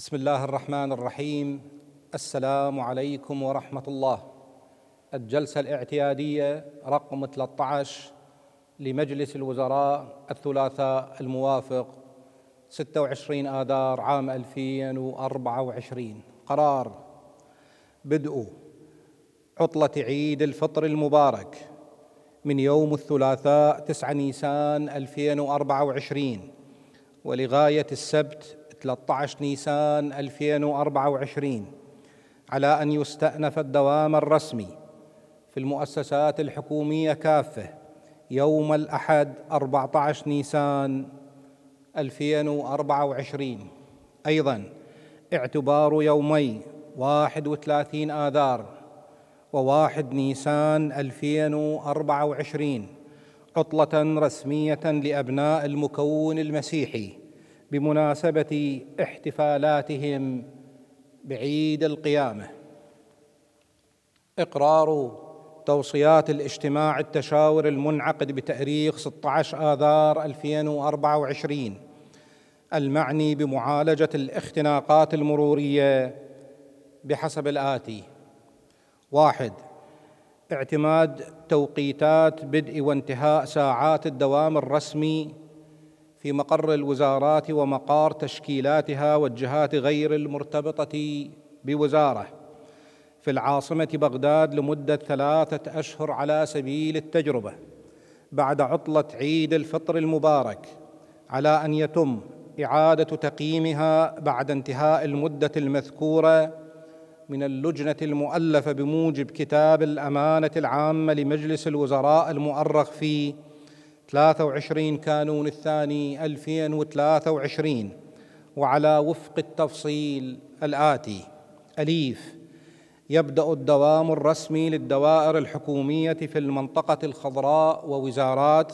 بسم الله الرحمن الرحيم السلام عليكم ورحمة الله الجلسة الاعتيادية رقم 13 لمجلس الوزراء الثلاثاء الموافق 26 آذار عام 2024 قرار بدء عطلة عيد الفطر المبارك من يوم الثلاثاء 9 نيسان 2024 ولغاية السبت 13 نيسان 2024 على أن يستأنف الدوام الرسمي في المؤسسات الحكومية كافة يوم الأحد 14 نيسان 2024 أيضا اعتبار يومي 31 آذار وواحد نيسان 2024 عطلة رسمية لأبناء المكون المسيحي بمناسبه احتفالاتهم بعيد القيامه اقرار توصيات الاجتماع التشاور المنعقد بتاريخ 16 اذار 2024 المعني بمعالجه الاختناقات المروريه بحسب الاتي واحد اعتماد توقيتات بدء وانتهاء ساعات الدوام الرسمي في مقر الوزارات ومقار تشكيلاتها والجهات غير المرتبطه بوزاره في العاصمه بغداد لمده ثلاثه اشهر على سبيل التجربه بعد عطله عيد الفطر المبارك على ان يتم اعاده تقييمها بعد انتهاء المده المذكوره من اللجنه المؤلفه بموجب كتاب الامانه العامه لمجلس الوزراء المؤرخ في 23 كانون الثاني 2023 وعلى وفق التفصيل الآتي أليف يبدأ الدوام الرسمي للدوائر الحكومية في المنطقة الخضراء ووزارات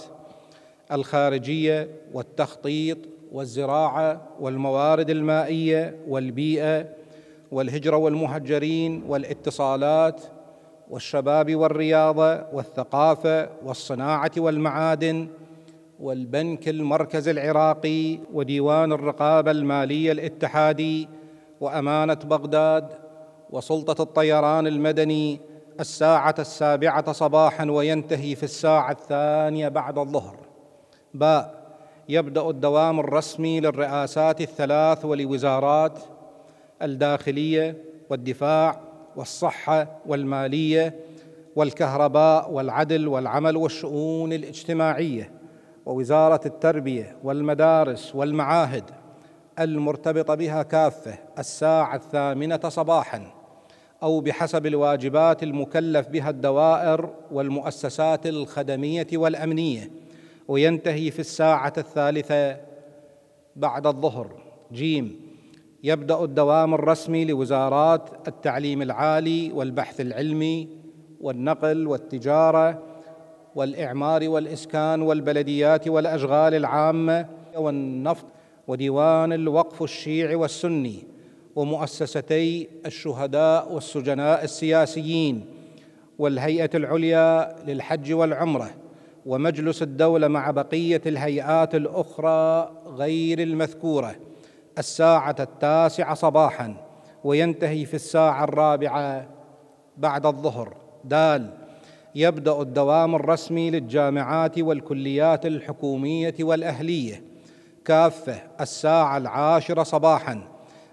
الخارجية والتخطيط والزراعة والموارد المائية والبيئة والهجرة والمهجرين والاتصالات والشباب والرياضه والثقافه والصناعه والمعادن والبنك المركزي العراقي وديوان الرقابه الماليه الاتحادي وامانه بغداد وسلطه الطيران المدني الساعه السابعه صباحا وينتهي في الساعه الثانيه بعد الظهر باء يبدا الدوام الرسمي للرئاسات الثلاث ولوزارات الداخليه والدفاع والصحه والماليه والكهرباء والعدل والعمل والشؤون الاجتماعيه ووزاره التربيه والمدارس والمعاهد المرتبطه بها كافه الساعه الثامنه صباحا او بحسب الواجبات المكلف بها الدوائر والمؤسسات الخدميه والامنيه وينتهي في الساعه الثالثه بعد الظهر جيم يبدا الدوام الرسمي لوزارات التعليم العالي والبحث العلمي والنقل والتجاره والاعمار والاسكان والبلديات والاشغال العامه والنفط وديوان الوقف الشيعي والسني ومؤسستي الشهداء والسجناء السياسيين والهيئه العليا للحج والعمره ومجلس الدوله مع بقيه الهيئات الاخرى غير المذكوره الساعة التاسعة صباحا وينتهي في الساعة الرابعة بعد الظهر دال يبدأ الدوام الرسمي للجامعات والكليات الحكومية والأهلية كافة الساعة العاشرة صباحا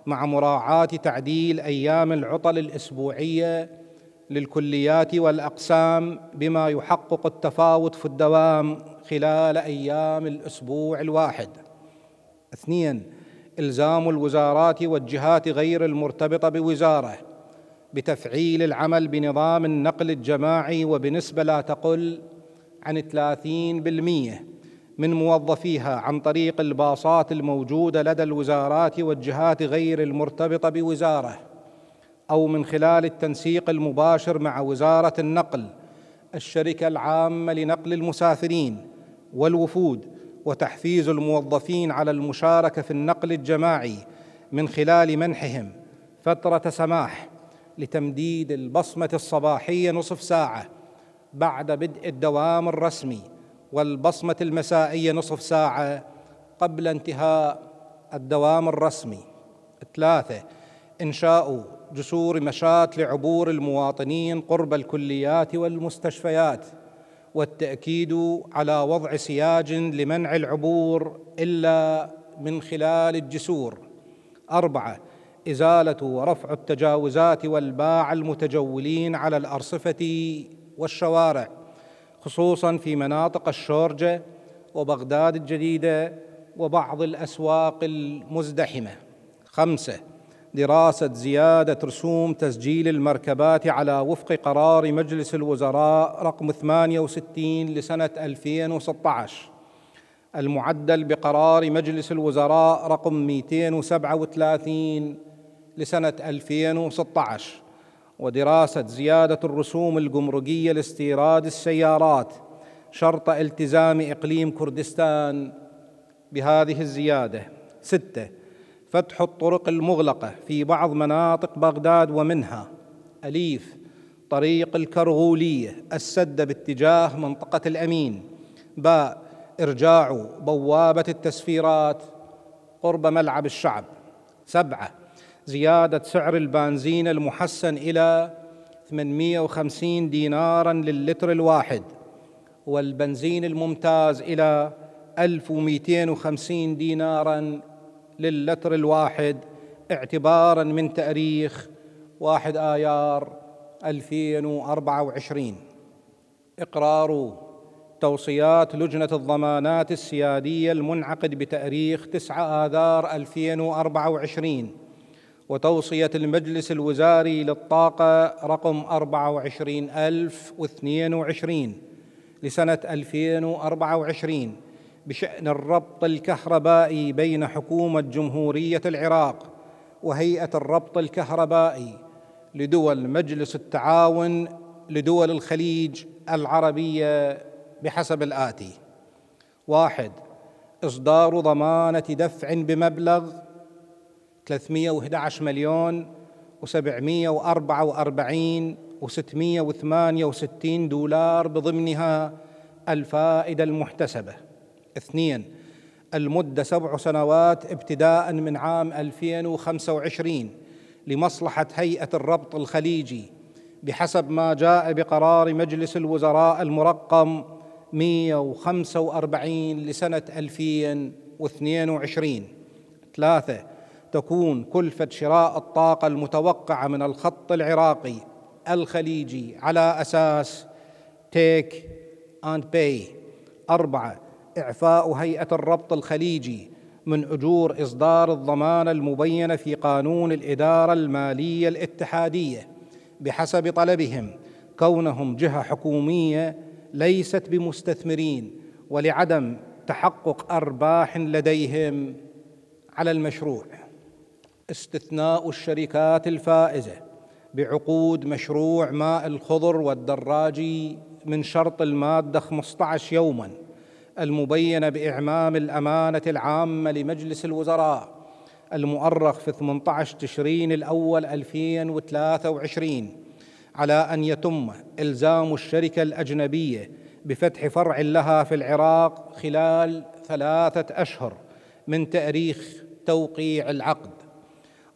مع مراعاة تعديل أيام العطل الأسبوعية للكليات والأقسام بما يحقق التفاوت في الدوام خلال أيام الأسبوع الواحد اثنين الزام الوزارات والجهات غير المرتبطه بوزاره بتفعيل العمل بنظام النقل الجماعي وبنسبه لا تقل عن 30% من موظفيها عن طريق الباصات الموجوده لدى الوزارات والجهات غير المرتبطه بوزاره او من خلال التنسيق المباشر مع وزاره النقل الشركه العامه لنقل المسافرين والوفود وتحفيز الموظفين على المشاركه في النقل الجماعي من خلال منحهم فتره سماح لتمديد البصمه الصباحيه نصف ساعه بعد بدء الدوام الرسمي والبصمه المسائيه نصف ساعه قبل انتهاء الدوام الرسمي ثلاثه انشاء جسور مشاة لعبور المواطنين قرب الكليات والمستشفيات والتاكيد على وضع سياج لمنع العبور الا من خلال الجسور اربعه ازاله ورفع التجاوزات والباع المتجولين على الارصفه والشوارع خصوصا في مناطق الشورجه وبغداد الجديده وبعض الاسواق المزدحمه خمسه دراسه زياده رسوم تسجيل المركبات على وفق قرار مجلس الوزراء رقم 68 لسنه 2016 المعدل بقرار مجلس الوزراء رقم 237 لسنه 2016 ودراسه زياده الرسوم الجمركيه لاستيراد السيارات شرط التزام اقليم كردستان بهذه الزياده سته فتح الطرق المغلقة في بعض مناطق بغداد ومنها أليف طريق الكرغولية السد باتجاه منطقة الأمين باء إرجاع بوابة التسفيرات قرب ملعب الشعب سبعة زيادة سعر البنزين المحسن إلى 850 دينارا للتر الواحد والبنزين الممتاز إلى 1250 دينارا للتر الواحد اعتبارا من تاريخ 1 ايار 2024 اقرار توصيات لجنه الضمانات السياديه المنعقد بتاريخ 9 اذار 2024 وتوصيه المجلس الوزاري للطاقه رقم 24022 لسنه 2024 بشان الربط الكهربائي بين حكومه جمهوريه العراق وهيئه الربط الكهربائي لدول مجلس التعاون لدول الخليج العربيه بحسب الاتي واحد اصدار ضمانه دفع بمبلغ 311 مليون و744 و668 دولار بضمنها الفائده المحتسبه اثنين المدة سبع سنوات ابتداء من عام 2025 لمصلحة هيئة الربط الخليجي بحسب ما جاء بقرار مجلس الوزراء المرقم 145 لسنة 2022 ثلاثة تكون كلفة شراء الطاقة المتوقعة من الخط العراقي الخليجي على أساس تيك أند باي أربعة إعفاء هيئة الربط الخليجي من أجور إصدار الضمان المبينة في قانون الإدارة المالية الاتحادية بحسب طلبهم كونهم جهة حكومية ليست بمستثمرين ولعدم تحقق أرباح لديهم على المشروع استثناء الشركات الفائزة بعقود مشروع ماء الخضر والدراجي من شرط المادة 15 يوماً المبينه باعمام الامانه العامه لمجلس الوزراء المؤرخ في 18 تشرين الاول 2023 على ان يتم الزام الشركه الاجنبيه بفتح فرع لها في العراق خلال ثلاثه اشهر من تاريخ توقيع العقد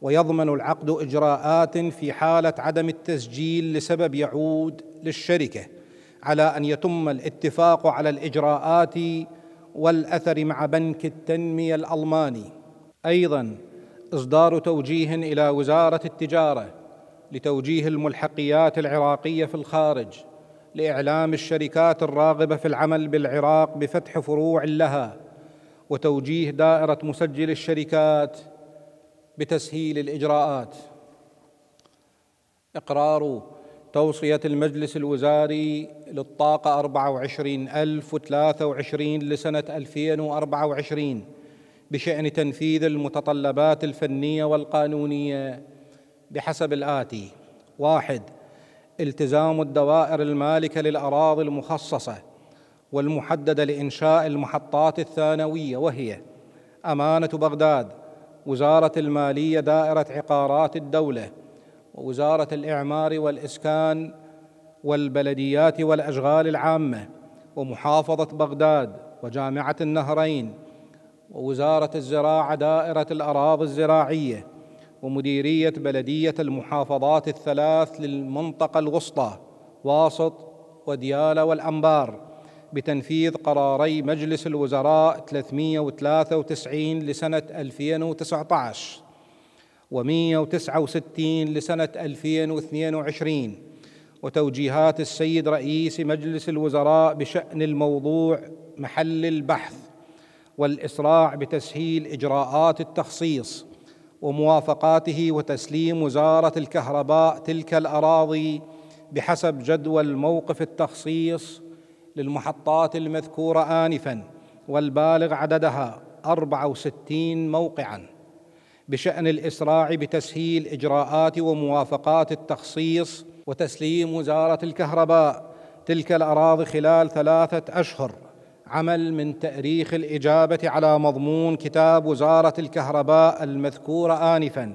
ويضمن العقد اجراءات في حاله عدم التسجيل لسبب يعود للشركه على ان يتم الاتفاق على الاجراءات والاثر مع بنك التنميه الالماني ايضا اصدار توجيه الى وزاره التجاره لتوجيه الملحقيات العراقيه في الخارج لاعلام الشركات الراغبه في العمل بالعراق بفتح فروع لها وتوجيه دائره مسجل الشركات بتسهيل الاجراءات اقرار توصية المجلس الوزاري للطاقة 24023 لسنة 2024 بشأن تنفيذ المتطلبات الفنية والقانونية بحسب الآتي واحد التزام الدوائر المالكة للأراضي المخصصة والمحددة لإنشاء المحطات الثانوية وهي أمانة بغداد وزارة المالية دائرة عقارات الدولة ووزاره الاعمار والاسكان والبلديات والاشغال العامه ومحافظه بغداد وجامعه النهرين ووزاره الزراعه دائره الاراضي الزراعيه ومديريه بلديه المحافظات الثلاث للمنطقه الوسطى واسط ودياله والانبار بتنفيذ قراري مجلس الوزراء 393 لسنه 2019 و169 لسنة 2022 وتوجيهات السيد رئيس مجلس الوزراء بشأن الموضوع محل البحث والإسراع بتسهيل إجراءات التخصيص وموافقاته وتسليم وزارة الكهرباء تلك الأراضي بحسب جدول موقف التخصيص للمحطات المذكورة آنفاً والبالغ عددها 64 موقعاً بشان الاسراع بتسهيل اجراءات وموافقات التخصيص وتسليم وزاره الكهرباء تلك الاراضي خلال ثلاثه اشهر عمل من تاريخ الاجابه على مضمون كتاب وزاره الكهرباء المذكور انفا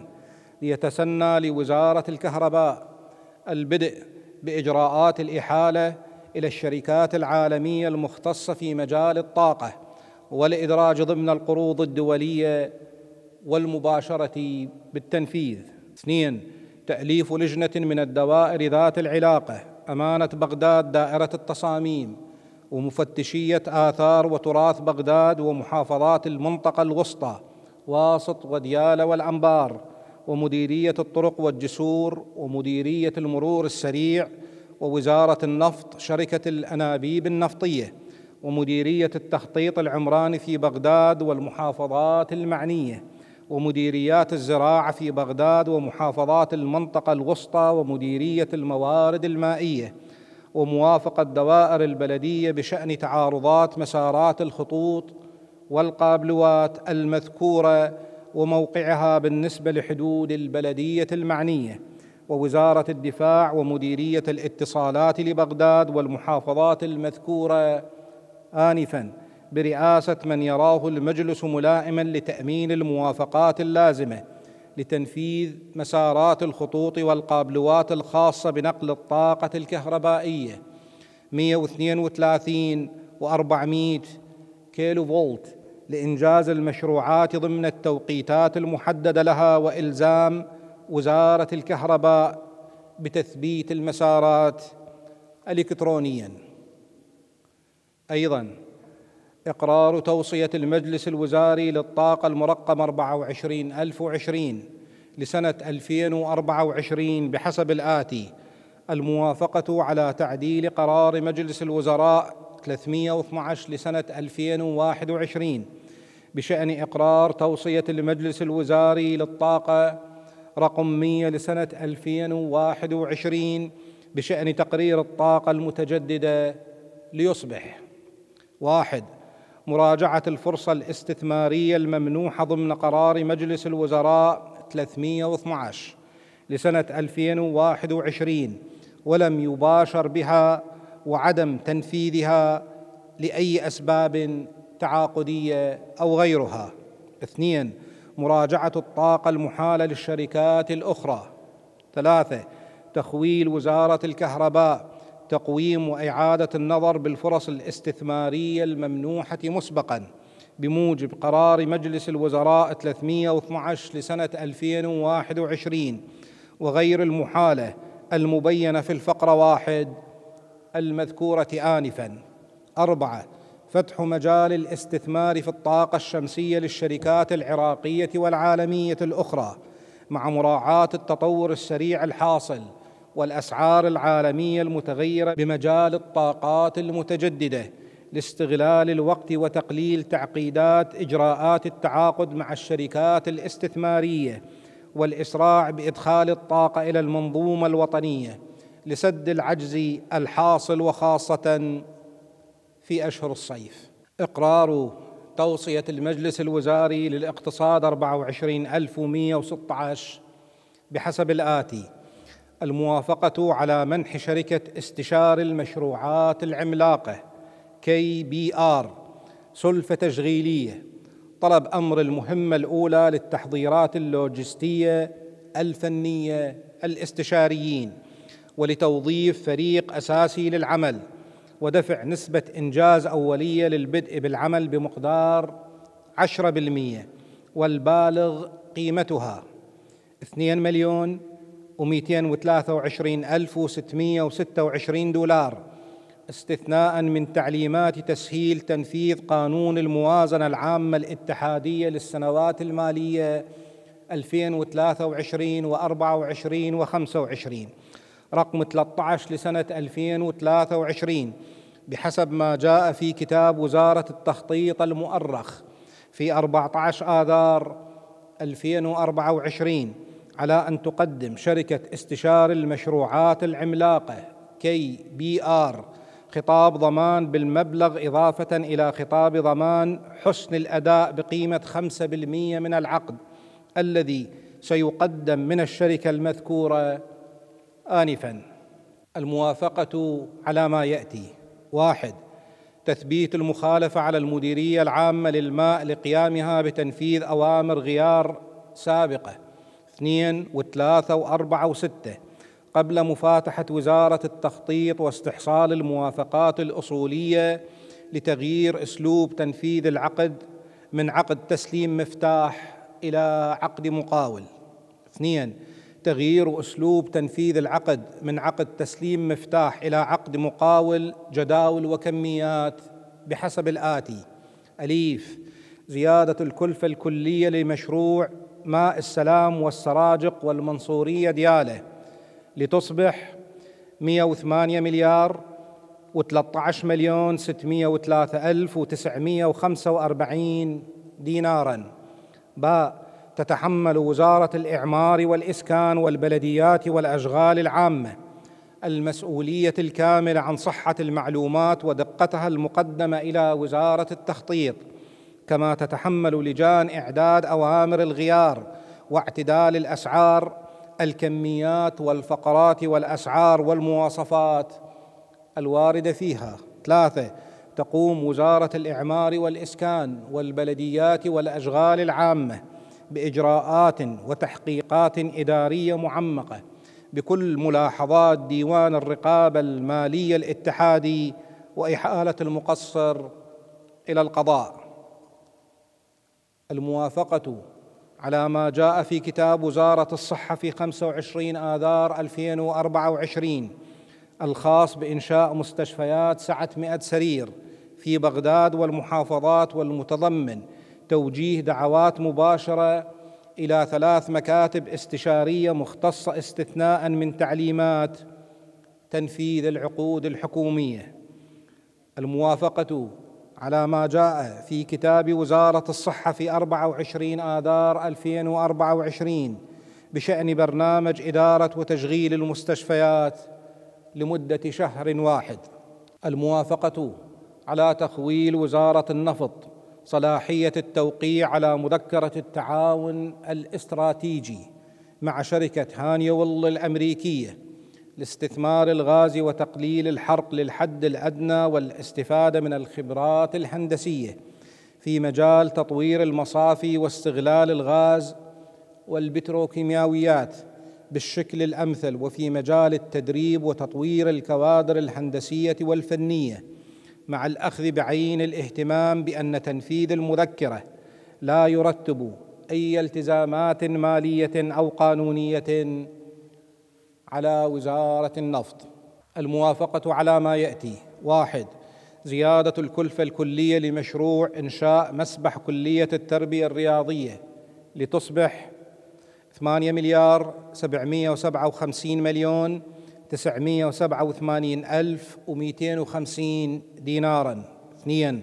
ليتسنى لوزاره الكهرباء البدء باجراءات الاحاله الى الشركات العالميه المختصه في مجال الطاقه والادراج ضمن القروض الدوليه والمباشره بالتنفيذ اثنين تاليف لجنه من الدوائر ذات العلاقه امانه بغداد دائره التصاميم ومفتشيه اثار وتراث بغداد ومحافظات المنطقه الوسطى واسط وديالة والانبار ومديريه الطرق والجسور ومديريه المرور السريع ووزاره النفط شركه الانابيب النفطيه ومديريه التخطيط العمراني في بغداد والمحافظات المعنيه ومديريات الزراعه في بغداد ومحافظات المنطقه الوسطى ومديريه الموارد المائيه وموافقه دوائر البلديه بشان تعارضات مسارات الخطوط والقابلوات المذكوره وموقعها بالنسبه لحدود البلديه المعنيه ووزاره الدفاع ومديريه الاتصالات لبغداد والمحافظات المذكوره انفا برئاسه من يراه المجلس ملائما لتامين الموافقات اللازمه لتنفيذ مسارات الخطوط والقابلوات الخاصه بنقل الطاقه الكهربائيه 132 و400 كيلو فولت لانجاز المشروعات ضمن التوقيتات المحدده لها والزام وزاره الكهرباء بتثبيت المسارات الكترونيا ايضا إقرار توصية المجلس الوزاري للطاقة المرقم 24020 لسنة 2024 بحسب الآتي الموافقة على تعديل قرار مجلس الوزراء 312 لسنة 2021 بشأن إقرار توصية المجلس الوزاري للطاقة رقم 100 لسنة 2021 بشأن تقرير الطاقة المتجددة ليصبح واحد مراجعة الفرصة الاستثمارية الممنوحة ضمن قرار مجلس الوزراء 312 لسنة 2021 ولم يباشر بها وعدم تنفيذها لأي أسباب تعاقدية أو غيرها. اثنين مراجعة الطاقة المحالة للشركات الأخرى. ثلاثة تخويل وزارة الكهرباء تقويم واعاده النظر بالفرص الاستثماريه الممنوحه مسبقا بموجب قرار مجلس الوزراء 312 لسنه 2021 وغير المحاله المبينه في الفقره واحد المذكوره انفا اربعه فتح مجال الاستثمار في الطاقه الشمسيه للشركات العراقيه والعالميه الاخرى مع مراعاه التطور السريع الحاصل والاسعار العالميه المتغيره بمجال الطاقات المتجدده لاستغلال الوقت وتقليل تعقيدات اجراءات التعاقد مع الشركات الاستثماريه والاسراع بادخال الطاقه الى المنظومه الوطنيه لسد العجز الحاصل وخاصه في اشهر الصيف اقرار توصيه المجلس الوزاري للاقتصاد 24116 بحسب الاتي الموافقة على منح شركة استشار المشروعات العملاقة كي بي آر سلفة تشغيلية طلب أمر المهمة الأولى للتحضيرات اللوجستية الفنية الاستشاريين ولتوظيف فريق أساسي للعمل ودفع نسبة إنجاز أولية للبدء بالعمل بمقدار 10% والبالغ قيمتها 2 مليون و 223626 دولار استثناء من تعليمات تسهيل تنفيذ قانون الموازنة العامة الاتحادية للسنوات المالية 2023 و24 و25 رقم 13 لسنة 2023 بحسب ما جاء في كتاب وزارة التخطيط المؤرخ في 14 آذار 2024 على أن تقدم شركة استشار المشروعات العملاقة كي بي آر خطاب ضمان بالمبلغ إضافة إلى خطاب ضمان حسن الأداء بقيمة 5% من العقد الذي سيقدم من الشركة المذكورة آنفا الموافقة على ما يأتي واحد تثبيت المخالفة على المديرية العامة للماء لقيامها بتنفيذ أوامر غيار سابقة اثنين وثلاثة وأربعة وستة قبل مفاتحة وزارة التخطيط واستحصال الموافقات الأصولية لتغيير أسلوب تنفيذ العقد من عقد تسليم مفتاح إلى عقد مقاول اثنين تغيير أسلوب تنفيذ العقد من عقد تسليم مفتاح إلى عقد مقاول جداول وكميات بحسب الآتي أليف زيادة الكلفة الكلية لمشروع ماء السلام والسراجق والمنصورية دياله لتصبح 108 مليار و13 مليون 603 ألف و945 دينارا باء تتحمل وزارة الإعمار والإسكان والبلديات والأشغال العامة المسؤولية الكاملة عن صحة المعلومات ودقتها المقدمة إلى وزارة التخطيط كما تتحمل لجان اعداد اوامر الغيار واعتدال الاسعار الكميات والفقرات والاسعار والمواصفات الوارده فيها ثلاثه تقوم وزاره الاعمار والاسكان والبلديات والاشغال العامه باجراءات وتحقيقات اداريه معمقه بكل ملاحظات ديوان الرقابه الماليه الاتحادي واحاله المقصر الى القضاء الموافقة على ما جاء في كتاب وزارة الصحة في 25 آذار 2024 الخاص بإنشاء مستشفيات سعة 100 سرير في بغداد والمحافظات والمتضمن توجيه دعوات مباشرة إلى ثلاث مكاتب استشارية مختصة استثناء من تعليمات تنفيذ العقود الحكومية الموافقة على ما جاء في كتاب وزارة الصحة في 24 آذار 2024 بشأن برنامج إدارة وتشغيل المستشفيات لمدة شهر واحد الموافقة على تخويل وزارة النفط صلاحية التوقيع على مذكرة التعاون الاستراتيجي مع شركة هانيول الأمريكية لاستثمار الغاز وتقليل الحرق للحد الادنى والاستفاده من الخبرات الهندسيه في مجال تطوير المصافي واستغلال الغاز والبتروكيماويات بالشكل الامثل وفي مجال التدريب وتطوير الكوادر الهندسيه والفنيه مع الاخذ بعين الاهتمام بان تنفيذ المذكره لا يرتب اي التزامات ماليه او قانونيه على وزارة النفط الموافقة على ما يأتي واحد زيادة الكلفة الكلية لمشروع إنشاء مسبح كلية التربية الرياضية لتصبح 8 مليار 757 مليون 987 ألف و250 ديناراً اثنين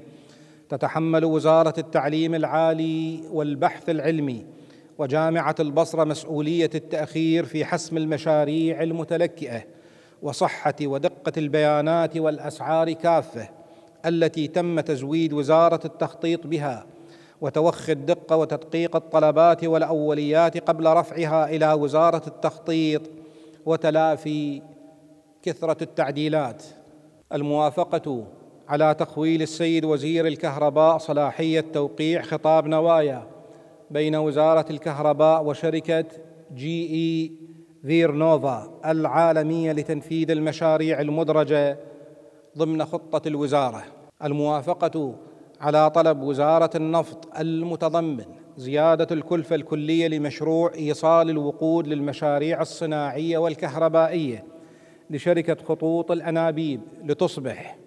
تتحمل وزارة التعليم العالي والبحث العلمي وجامعه البصره مسؤوليه التاخير في حسم المشاريع المتلكئه وصحه ودقه البيانات والاسعار كافه التي تم تزويد وزاره التخطيط بها وتوخي الدقه وتدقيق الطلبات والاوليات قبل رفعها الى وزاره التخطيط وتلافي كثره التعديلات الموافقه على تخويل السيد وزير الكهرباء صلاحيه توقيع خطاب نوايا بين وزارة الكهرباء وشركة جي إي فيرنوفا العالمية لتنفيذ المشاريع المدرجة ضمن خطة الوزارة الموافقة على طلب وزارة النفط المتضمن زيادة الكلفة الكلية لمشروع إيصال الوقود للمشاريع الصناعية والكهربائية لشركة خطوط الأنابيب لتصبح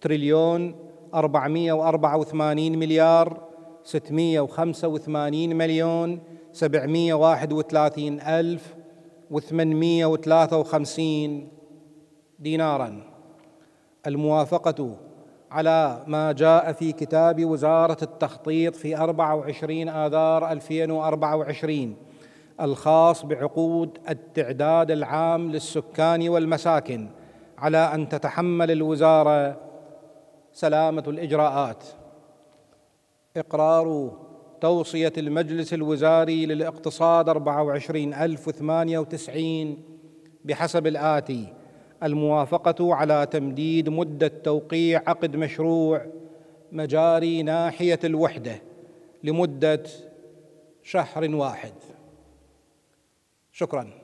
تريليون 484 مليار 685 مليون 731 ألف و853 دينارا الموافقة على ما جاء في كتاب وزارة التخطيط في 24 آذار 2024 الخاص بعقود التعداد العام للسكان والمساكن على أن تتحمل الوزارة سلامة الإجراءات إقرار توصية المجلس الوزاري للاقتصاد 24098 بحسب الآتي الموافقة على تمديد مدة توقيع عقد مشروع مجاري ناحية الوحدة لمدة شهر واحد شكراً